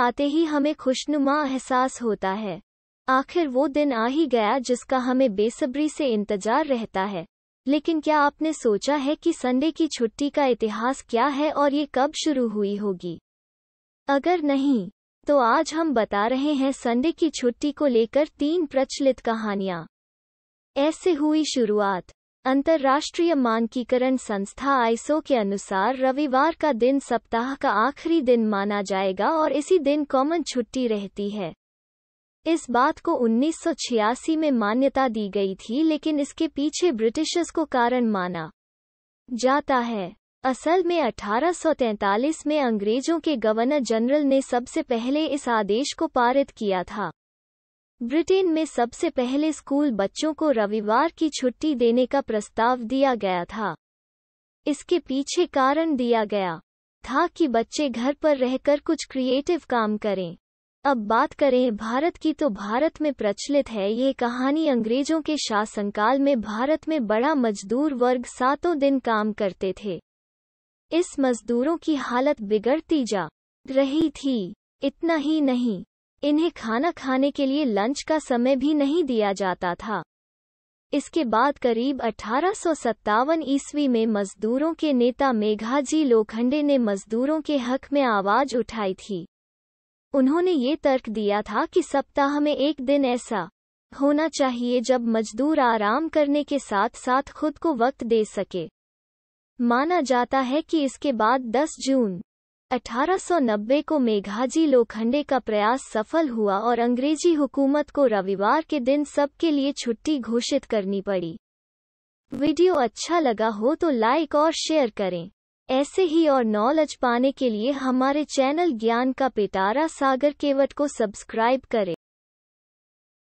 आते ही हमें खुशनुमा एहसास होता है आखिर वो दिन आ ही गया जिसका हमें बेसब्री से इंतजार रहता है लेकिन क्या आपने सोचा है कि संडे की छुट्टी का इतिहास क्या है और ये कब शुरू हुई होगी अगर नहीं तो आज हम बता रहे हैं संडे की छुट्टी को लेकर तीन प्रचलित कहानियां ऐसे हुई शुरुआत अंतर्राष्ट्रीय मानकीकरण संस्था आइसो के अनुसार रविवार का दिन सप्ताह का आखिरी दिन माना जाएगा और इसी दिन कॉमन छुट्टी रहती है इस बात को 1986 में मान्यता दी गई थी लेकिन इसके पीछे ब्रिटिशर्स को कारण माना जाता है असल में 1843 में अंग्रेजों के गवर्नर जनरल ने सबसे पहले इस आदेश को पारित किया था ब्रिटेन में सबसे पहले स्कूल बच्चों को रविवार की छुट्टी देने का प्रस्ताव दिया गया था इसके पीछे कारण दिया गया था कि बच्चे घर पर रहकर कुछ क्रिएटिव काम करें अब बात करें भारत की तो भारत में प्रचलित है ये कहानी अंग्रेजों के शासनकाल में भारत में बड़ा मजदूर वर्ग सातों दिन काम करते थे इस मजदूरों की हालत बिगड़ती जा रही थी इतना ही नहीं इन्हें खाना खाने के लिए लंच का समय भी नहीं दिया जाता था इसके बाद करीब अठारह ईस्वी में मजदूरों के नेता मेघाजी लोखंडे ने मजदूरों के हक में आवाज उठाई थी उन्होंने ये तर्क दिया था कि सप्ताह में एक दिन ऐसा होना चाहिए जब मजदूर आराम करने के साथ साथ खुद को वक्त दे सके माना जाता है कि इसके बाद 10 जून 1890 को मेघाजी लोखंडे का प्रयास सफल हुआ और अंग्रेजी हुकूमत को रविवार के दिन सबके लिए छुट्टी घोषित करनी पड़ी वीडियो अच्छा लगा हो तो लाइक और शेयर करें ऐसे ही और नॉलेज पाने के लिए हमारे चैनल ज्ञान का पिटारा सागर केवट को सब्सक्राइब करें